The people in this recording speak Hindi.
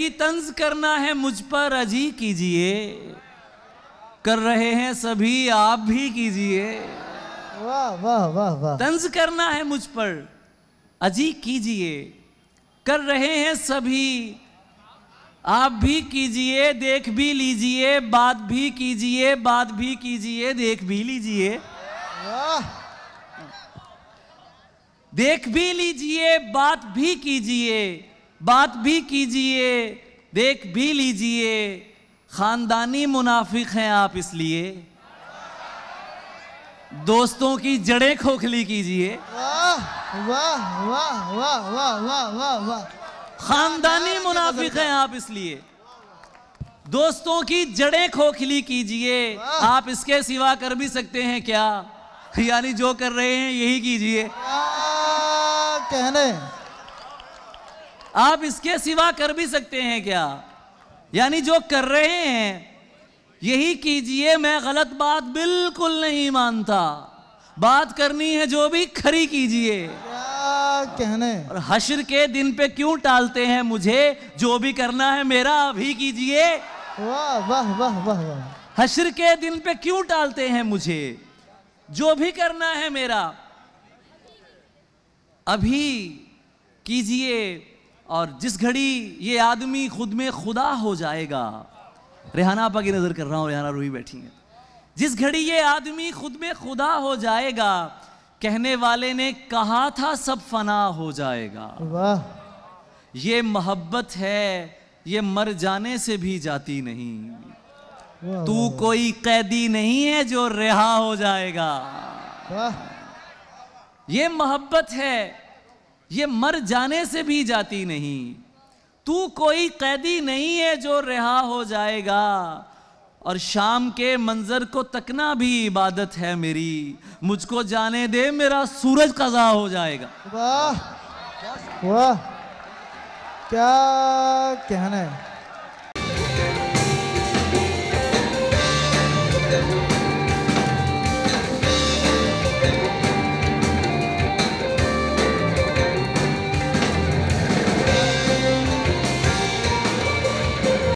कि तंज करना है मुझ पर अजी कीजिए कर रहे हैं सभी आप भी कीजिए वाह वाह वाह वाह तंज करना है मुझ पर अजी कीजिए कर रहे हैं सभी आप भी कीजिए देख भी लीजिए बात भी कीजिए बात भी कीजिए देख भी लीजिए देख भी लीजिए बात भी कीजिए बात भी कीजिए देख भी लीजिए खानदानी मुनाफिक हैं आप इसलिए दोस्तों की जड़ें खोखली कीजिए खानदानी मुनाफिक हैं आप इसलिए दोस्तों की जड़ें खोखली कीजिए आप इसके सिवा कर भी सकते हैं क्या यानी जो कर रहे हैं यही कीजिए कहने आप इसके सिवा कर भी सकते हैं क्या यानी जो कर रहे हैं यही कीजिए मैं गलत बात बिल्कुल नहीं मानता बात करनी है जो भी खरी कीजिए कहने और हशर के दिन पे क्यों टालते हैं मुझे जो भी करना है मेरा अभी कीजिए वाह वाह वाह वाह वाह हशर के दिन पे क्यों टालते हैं मुझे जो भी करना है मेरा अभी कीजिए और जिस घड़ी ये आदमी खुद में खुदा हो जाएगा रेहाना आपा की नज़र कर रहा हूँ रेहाना रूही बैठी है जिस घड़ी ये आदमी खुद में खुदा हो जाएगा कहने वाले ने कहा था सब फना हो जाएगा वाह ये मोहब्बत है ये मर जाने से भी जाती नहीं तू कोई कैदी नहीं है जो रिहा हो जाएगा ये मोहब्बत है ये मर जाने से भी जाती नहीं तू कोई कैदी नहीं है जो रिहा हो जाएगा और शाम के मंजर को तकना भी इबादत है मेरी मुझको जाने दे मेरा सूरज कजा हो जाएगा वाह वाह क्या कहना है